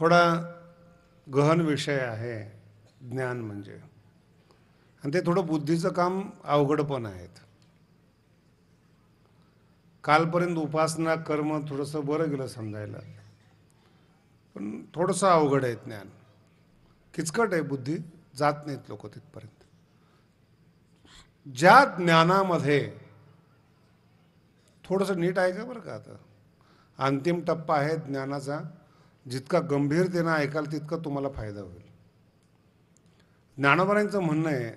थोडा गहन विषय आहे ज्ञान म्हणजे आणि ते थोडं बुद्धीचं काम अवघड पण आहेत कालपर्यंत उपासना कर्म थोडंसं बरं गेलं समजायला पण थोडंसं अवघड आहे ज्ञान किचकट आहे बुद्धी जात नाहीत लोक तिथपर्यंत ज्या ज्ञानामध्ये थोडंसं नीट आहे का बरं का आता अंतिम टप्पा आहे ज्ञानाचा जितका गंभीरतेनं ऐकाल तितका तुम्हाला फायदा होईल ज्ञानोबरांचं म्हणणं आहे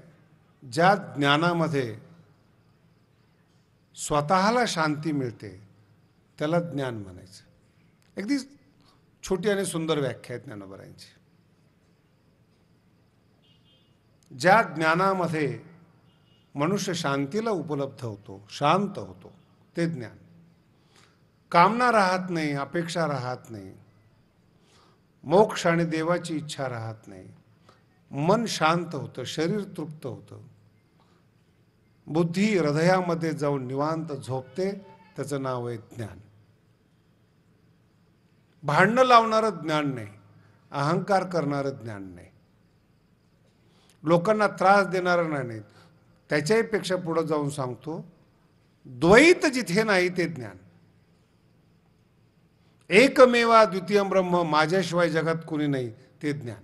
ज्या ज्ञानामध्ये स्वतःला शांती मिळते त्याला ज्ञान म्हणायचं अगदी छोटी आणि सुंदर व्याख्या आहे ज्ञानोबरांची ज्या ज्ञानामध्ये मनुष्य शांतीला उपलब्ध होतो शांत होतो ते ज्ञान कामना राहत नाही अपेक्षा राहत नाही मोक्ष आणि देवाची इच्छा राहत नाही मन शांत होतं शरीर तृप्त होतं बुद्धी हृदयामध्ये जाऊन निवांत झोपते त्याचं नाव आहे ज्ञान भांडणं लावणारं ज्ञान नाही अहंकार करणारं ज्ञान नाही लोकांना त्रास देणारं नाही पेक्षा पुढं जाऊन सांगतो द्वैत जिथे नाही ते ज्ञान एकमेवा द्वितीय ब्रह्म माझ्याशिवाय जगात कुणी नाही ते ज्ञान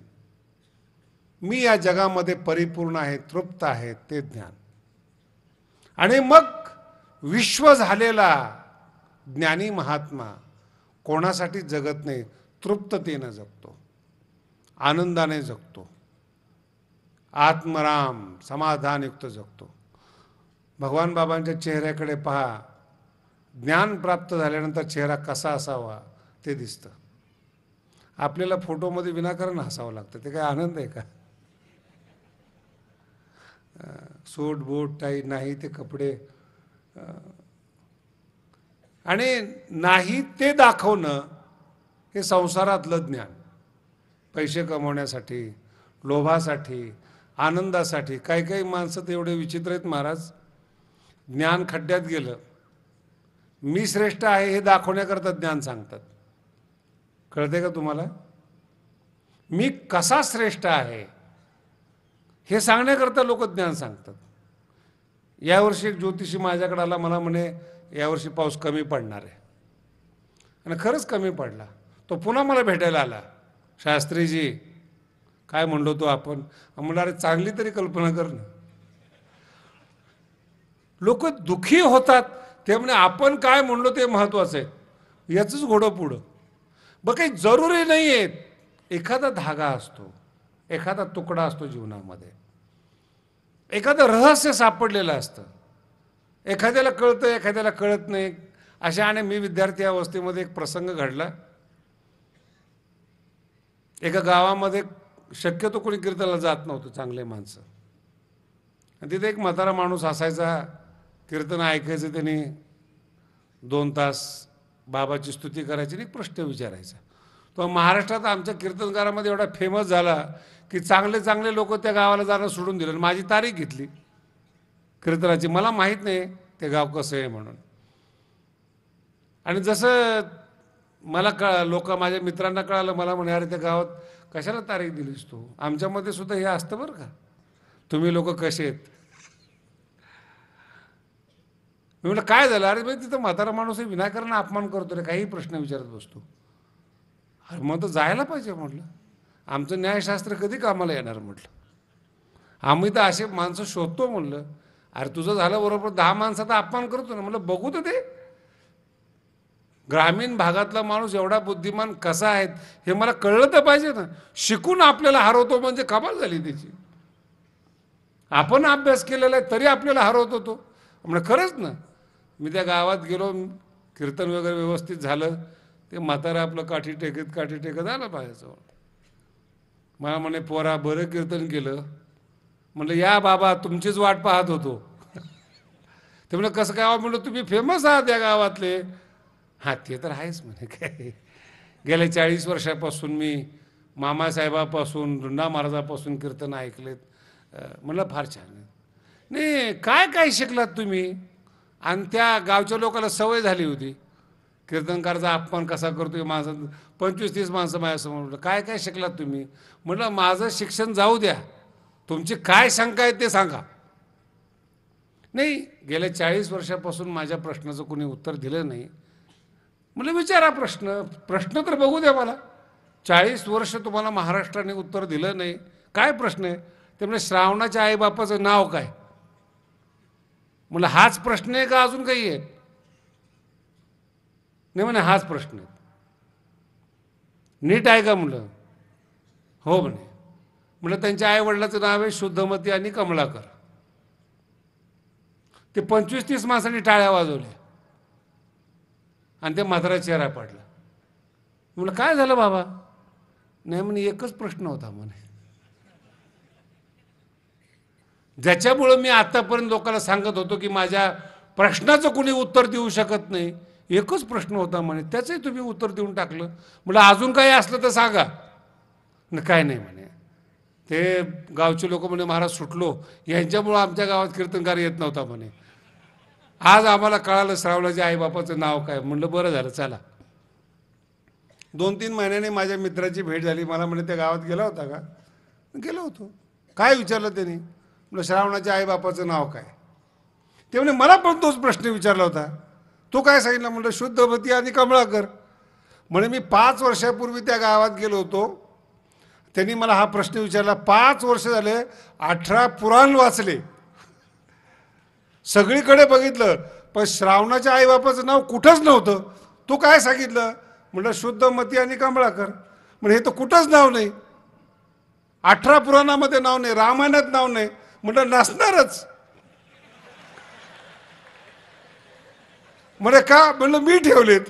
मी या जगामध्ये परिपूर्ण आहे तृप्त आहे ते ज्ञान आणि मग विश्व झालेला ज्ञानी महात्मा कोणासाठी जगत नाही तृप्ततेनं जगतो आनंदाने जगतो आत्मराम समाधानयुक्त जगतो भगवान बाबांच्या चेहऱ्याकडे पहा ज्ञान प्राप्त झाल्यानंतर चेहरा कसा असावा ते दिसतं आपल्याला फोटोमध्ये विनाकारण हसावं लागतं ते काय आनंद आहे का सूट बूट टाई नाही ते कपडे आणि नाही ते दाखवणं हे संसारातलं ज्ञान पैसे कमवण्यासाठी लोभासाठी आनंदासाठी काही काही माणसं ते एवढे विचित्र आहेत महाराज ज्ञान खड्ड्यात गेलं मी श्रेष्ठ आहे हे दाखवण्याकरता ज्ञान सांगतात कळते का तुम्हाला मी कसा श्रेष्ठ आहे हे सांगण्याकरता लोक ज्ञान सांगतात यावर्षी एक ज्योतिषी माझ्याकडे आला मला म्हणे यावर्षी पाऊस कमी पडणार आहे आणि खरंच कमी पडला तो पुन्हा मला भेटायला आला शास्त्रीजी काय म्हणलो तो आपण म्हणणार चांगली तरी कल्पना कर ना लोक दुखी होतात ते म्हणजे आपण काय म्हणलो ते महत्वाचं आहे याचंच घोडं पुढं बघ काही जरुरी नाही आहेत एखादा धागा असतो एखादा तुकडा असतो जीवनामध्ये एखादं रहस्य सापडलेलं असतं एखाद्याला कळतं एखाद्याला कळत नाही अशा आणि मी विद्यार्थी अवस्थेमध्ये एक प्रसंग घडला एका गावामध्ये शक्यतो कोणी कीर्तनाला जात नव्हतं चांगले माणसं आणि तिथे एक म्हातारा माणूस असायचा कीर्तन ऐकायचं त्यांनी दोन तास बाबाची स्तुती करायची आणि एक प्रश्न विचारायचा तो महाराष्ट्रात आमच्या कीर्तनकारामध्ये एवढा फेमस झाला की चांगले चांगले लोक त्या गावाला जाणं सोडून दिलं माझी तारीख घेतली कीर्तनाची मला माहीत नाही ते गाव कसं आहे म्हणून आणि जसं मला कळा लोक माझ्या मित्रांना कळालं मला म्हणे अरे त्या गावात कशाला तारीख दिलीस तू आमच्यामध्ये सुद्धा हे असतं बरं का तुम्ही लोक कसे आहेत मी म्हटलं काय झालं अरे भाई तिथं म्हातारा माणूस विनाकारण अपमान करतो रे काही प्रश्न विचारत बसतो अरे मग तर जायला पाहिजे म्हटलं आमचं न्यायशास्त्र कधी कामाला येणार म्हटलं आम्ही तर असे माणसं शोधतो म्हणलं अरे तुझं झालं बरोबर दहा माणसाचा अपमान करतो ना म्हटलं बघू तर ते ग्रामीण भागातला माणूस एवढा बुद्धिमान कसा आहे हे मला कळलं तर पाहिजे ना शिकून आपल्याला हरवतो म्हणजे कमाल झाली त्याची आपण अभ्यास केलेला आहे तरी आपल्याला हरवत होतो म्हणजे खरंच ना मी त्या गावात गेलो कीर्तन वगैरे व्यवस्थित झालं ते म्हातारा आपलं काठी टेकत काठी टेकत आलं माझ्याजवळ मला म्हणे पोरा बरं कीर्तन केलं म्हणलं या बाबा तुमचीच वाट पाहत होतो ते म्हणलं कसं काय म्हणलं तुम्ही फेमस आहात या गावातले हा ते तर आहेच म्हणे काय गेल्या चाळीस वर्षापासून मी मामासाहेबापासून रुंडा महाराजापासून कीर्तन ऐकलेत म्हणलं फार छान नाही काय काय शिकलात तुम्ही आणि त्या गावच्या लोकांना सवय झाली होती कीर्तनकारचा अपमान कसा करतो माणसं पंचवीस तीस माणसं माझ्यासमोर म्हटलं काय काय शिकलात तुम्ही म्हटलं माझं शिक्षण जाऊ द्या तुमची काय शंका आहे ते सांगा नाही गेल्या चाळीस वर्षापासून माझ्या प्रश्नाचं कोणी उत्तर दिलं नाही म्हटलं विचारा प्रश्न प्रश्न तर बघू द्या मला चाळीस वर्ष तुम्हाला महाराष्ट्राने उत्तर दिलं नाही काय प्रश्न आहे ते म्हणजे श्रावणाच्या आईबापाचं नाव काय म्हणलं हाच प्रश्न आहे का अजून काही आहे नाही म्हणे हाच प्रश्न आहे नीट आहे का म्हणलं हो म्हणे म्हटलं त्यांच्या आईवडिलाचं नाव आहे शुद्धमती आणि कमलाकर ते पंचवीस तीस माणसांनी टाळ्या वाजवल्या आणि ते म्हातारा चेहरा पाडला म्हटलं काय झालं बाबा नाही म्हणे एकच प्रश्न होता म्हणे ज्याच्यामुळं मी आतापर्यंत लोकांना सांगत होतो की माझ्या प्रश्नाचं कुणी उत्तर देऊ शकत नाही एकच प्रश्न होता म्हणे त्याचंही तुम्ही उत्तर देऊन टाकलं म्हटलं अजून काही असलं तर सांगा काय नाही म्हणे ते गावचे लोक म्हणे महाराज सुटलो यांच्यामुळं आमच्या गावात कीर्तनकार येत नव्हता म्हणे आज आम्हाला कळालं जे आईबापाचं नाव काय म्हणलं बरं झालं चला दोन तीन महिन्याने माझ्या मित्राची भेट झाली मला म्हणे त्या गावात गेला होता का गेलो होतो काय विचारलं त्यांनी म्हणलं श्रावणाच्या आईबापाचं नाव काय ते मला पण तोच प्रश्न विचारला होता तो काय सांगितलं म्हणलं शुद्धमती आणि कमळाकर म्हणे मी पाच वर्षापूर्वी त्या गावात गेलो होतो त्यांनी मला हा प्रश्न विचारला पाच वर्ष झाले अठरा पुराण वाचले सगळीकडे बघितलं पण श्रावणाच्या आईबापाचं नाव कुठंच नव्हतं तो काय सांगितलं म्हटलं शुद्धमती आणि कमळाकर म्हणजे हे तर कुठंच नाव नाही अठरा पुराणामध्ये नाव नाही रामायणात नाव नाही म्हटलं नसणारच म्हणे का म्हणलं मी ठेवलेत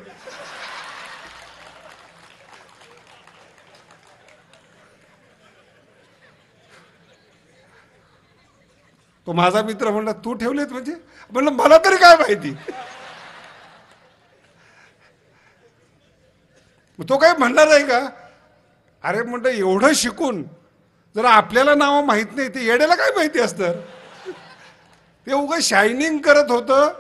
तो माझा मित्र म्हणला तू ठेवलेत म्हणजे म्हणलं मला तरी काय माहिती तो काय म्हणणार नाही का अरे म्हणत एवढं शिकून जरा आपल्याला नावं माहीत नाही ते येड्याला काय माहिती असतं ते उगं शायनिंग करत होतं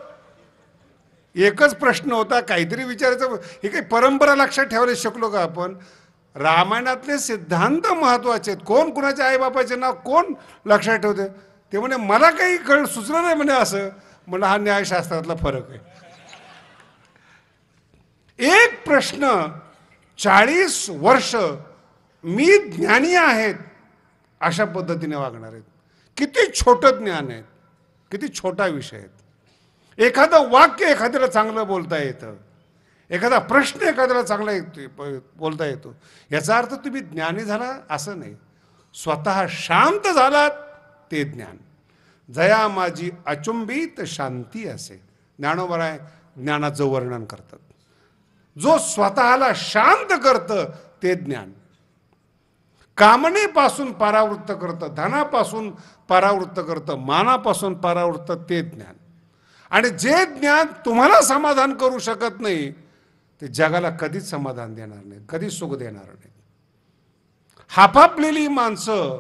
एकच प्रश्न होता काहीतरी विचारायचं हे काही परंपरा लक्षात ठेवायला शकलो का आपण रामायणातले सिद्धांत महत्वाचे आहेत कोण कुणाच्या आईबापाचे नाव कोण लक्षात ठेवते ते म्हणे मला काही कळ सुचलं नाही म्हणे असं म्हणलं हा न्यायशास्त्रातला फरक आहे एक प्रश्न चाळीस वर्ष मी ज्ञानी आहेत अशा पद्धतीने वागणार आहेत किती छोटं ज्ञान आहे किती छोटा विषय आहेत एखादं वाक्य एखाद्याला चांगलं बोलता येतं एखादा प्रश्न एखाद्याला चांगला येतो बोलता येतो याचा अर्थ तुम्ही ज्ञानी झाला असं नाही स्वतः शांत झालात ते ज्ञान जया माझी अचुंबित शांती असे ज्ञानोबर आहे ज्ञानाचं वर्णन करतात जो स्वतःला शांत करतं ते ज्ञान कामनेपासून परावृत्त करतं धनापासून परावृत्त करतं मानापासून परावृत्त ते ज्ञान आणि जे ज्ञान तुम्हाला समाधान करू शकत नाही ते जगाला कधीच समाधान देणार नाही कधीच सुख देणार नाही हाफापलेली माणसं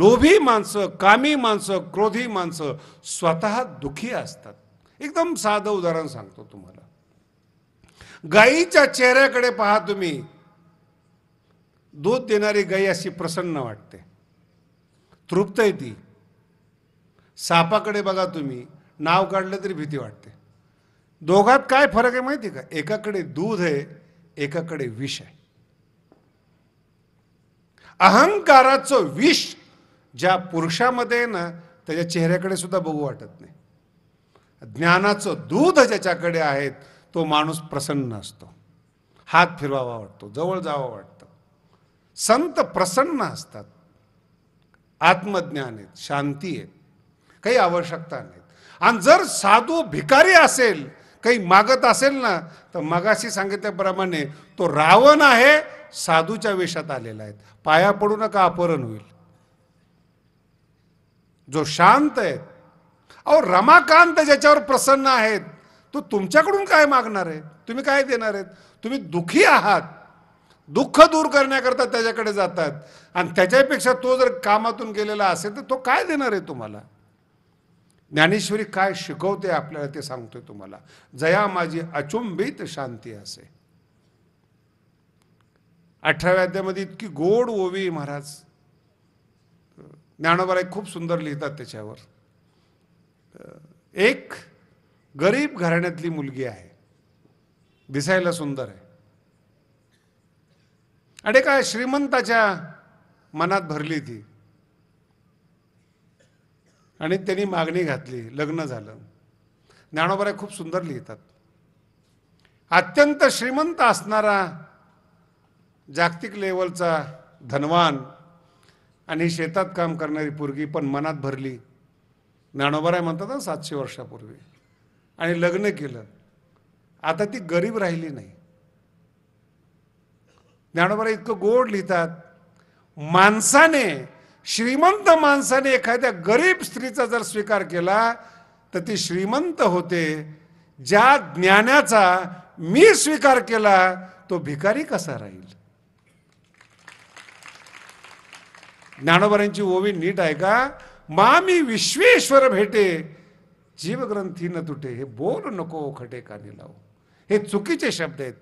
लोभी माणसं कामी माणसं क्रोधी माणसं स्वतः दुखी असतात एकदम साधं उदाहरण सांगतो तुम्हाला गाईच्या चेहऱ्याकडे पहा तुम्ही दूध देणारी गाई अशी प्रसन्न वाटते तृप्त आहे ती सापाकडे बघा तुम्ही नाव काढलं तरी भीती वाटते दोघात काय फरक आहे माहिती का एकाकडे दूध आहे एकाकडे विष आहे अहंकाराचं विष ज्या पुरुषामध्ये ना त्याच्या चेहऱ्याकडे सुद्धा बघू वाटत नाही ज्ञानाचं दूध ज्याच्याकडे आहेत तो माणूस प्रसन्न असतो हात फिरवावा वाटतो जवळ जावा वाटतो संत प्रसन्न असतात आत्मज्ञान आहेत शांती आहेत काही आवश्यकता नाहीत आणि जर साधू भिकारी असेल काही मागत असेल ना तर मगाशी सांगितल्याप्रमाणे तो रावण आहे साधूच्या वेशात आलेला आहे पाया पडू नका अपहरण होईल जो शांत आहे अहो रमाकांत ज्याच्यावर प्रसन्न आहेत तो तुमच्याकडून काय मागणार आहे तुम्ही काय देणार आहेत तुम्ही दुखी आहात दुःख दूर करण्याकरता त्याच्याकडे जातात आणि त्याच्यापेक्षा तो जर कामातून गेलेला असेल तर तो काय देणार आहे तुम्हाला ज्ञानेश्वरी काय शिकवते आपल्याला ते सांगतोय तुम्हाला जया माझी अचुंबित शांती असे अठराव्या अध्यामध्ये इतकी गोड ओवी महाराज ज्ञानोबाराय खूप सुंदर लिहितात त्याच्यावर एक गरीब घराण्यातली मुलगी आहे दिसायला सुंदर आहे आणि काय श्रीमंताच्या मनात भरली ती आणि त्यांनी मागणी घातली लग्न झालं ज्ञानोबराय खूप सुंदर लिहितात अत्यंत श्रीमंत असणारा जागतिक लेवलचा धनवान आणि शेतात काम करणारी पोरगी पण मनात भरली ज्ञानोबराय म्हणतात ना सातशे वर्षापूर्वी आणि लग्न केलं आता ती गरीब राहिली नाही ज्ञानोबा इतकं गोड लिहितात माणसाने श्रीमंत माणसाने एखाद्या गरीब स्त्रीचा जर स्वीकार केला तर ती श्रीमंत होते ज्या ज्ञानाचा मी स्वीकार केला तो भिकारी कसा राहील ज्ञानोबरांची ओवी नीट आहे का मा मी विश्वेश्वर भेटे जीवग्रंथी न तुटे हे बोल नको खटे कानी लावू हे चुकीचे शब्द आहेत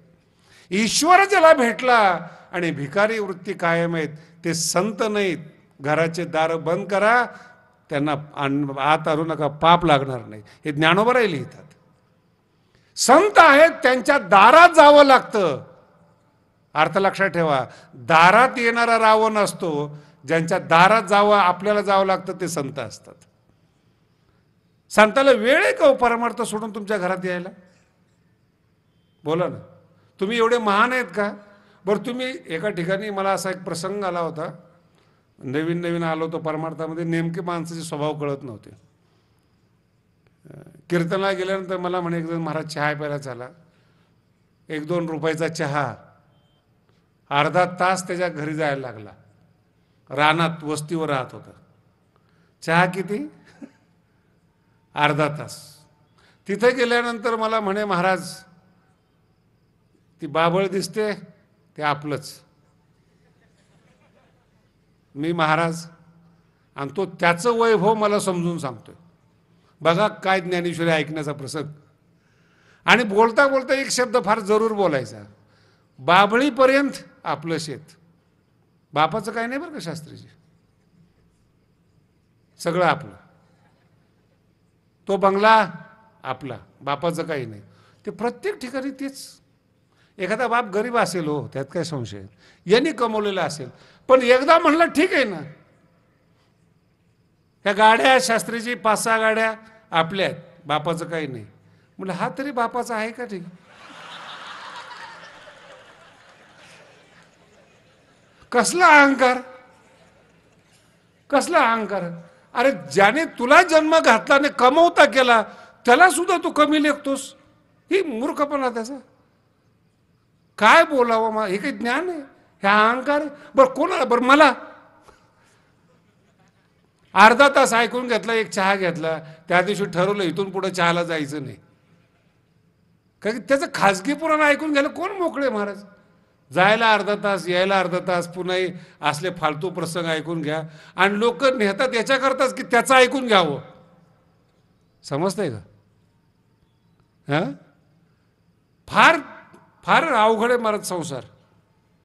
ईश्वर ज्याला भेटला आणि भिकारी वृत्ती कायम आहेत ते संत नाहीत घराचे दार बंद करा त्यांना आत आणू नका पाप लागणार नाही हे ज्ञानोबराई लिहितात संत आहेत त्यांच्या दारात जावं लागतं अर्थ लक्षात ठेवा दारात येणारा रावण असतो ज्यांच्या दारात जावं आपल्याला जावं लागतं ते संत असतात संताला वेळ आहे का हो परमार्थ सोडून तुमच्या घरात यायला बोला ना तुम्ही एवढे महान आहेत का बरं तुम्ही एका ठिकाणी मला असा एक प्रसंग आला होता नवीन नवीन आलो होतो परमार्थामध्ये नेमके माणसाचे स्वभाव कळत नव्हते कीर्तनाला गेल्यानंतर मला म्हणे एकदम महाराज चहा प्यायला झाला एक दोन रुपयाचा चहा अर्धा तास त्याच्या घरी जायला लागला रानात वस्तीवर राहत होता चहा किती अर्धा तास तिथे गेल्यानंतर मला म्हणे महाराज ती बाबळ दिसते ते आपलंच मी महाराज आणि तो त्याचं वैभव हो मला समजून सांगतोय बघा काय ज्ञानेश्वरी ऐकण्याचा प्रसंग आणि बोलता बोलता एक शब्द फार जरूर बोलायचा बाबळीपर्यंत आपलं शेत बापाचं काय नाही बरं का शास्त्रीजी सगळं आपलं तो बंगला आपला बापाचं काही नाही ते प्रत्येक ठिकाणी तेच एखादा बाप गरीब असेल हो त्यात काय संशय यांनी कमवलेला असेल पण एकदा म्हणलं ठीक आहे ना त्या गाड्या शास्त्रीची पाच सहा गाड्या आपल्या आहेत बापाचं काही नाही म्हटलं हा तरी बापाचा आहे का ठीक कसला अहंकार कसला अहंकार अरे ज्याने तुला जन्म घातला आणि कमवता केला त्याला सुद्धा तू कमी लेखतोस ही मूर्खपणा त्याचा काय बोलावं मा हे काही ज्ञान आहे ह्या अहंकार बरं कोणाला बरं मला अर्धा तास ऐकून घेतला एक चहा घेतला त्या दिवशी ठरवलं इथून पुढे चहाला जायचं नाही कारण त्याचं खाजगी पुराण ऐकून घ्यायला कोण मोकळे महाराज जायला अर्धा तास यायला अर्धा तास पुन्हा असले फालतू प्रसंग ऐकून घ्या आणि लोक नेहतात याच्याकरताच की त्याचं ऐकून घ्यावं समजतंय का हा फार फार अवघड आहे मराठ संसार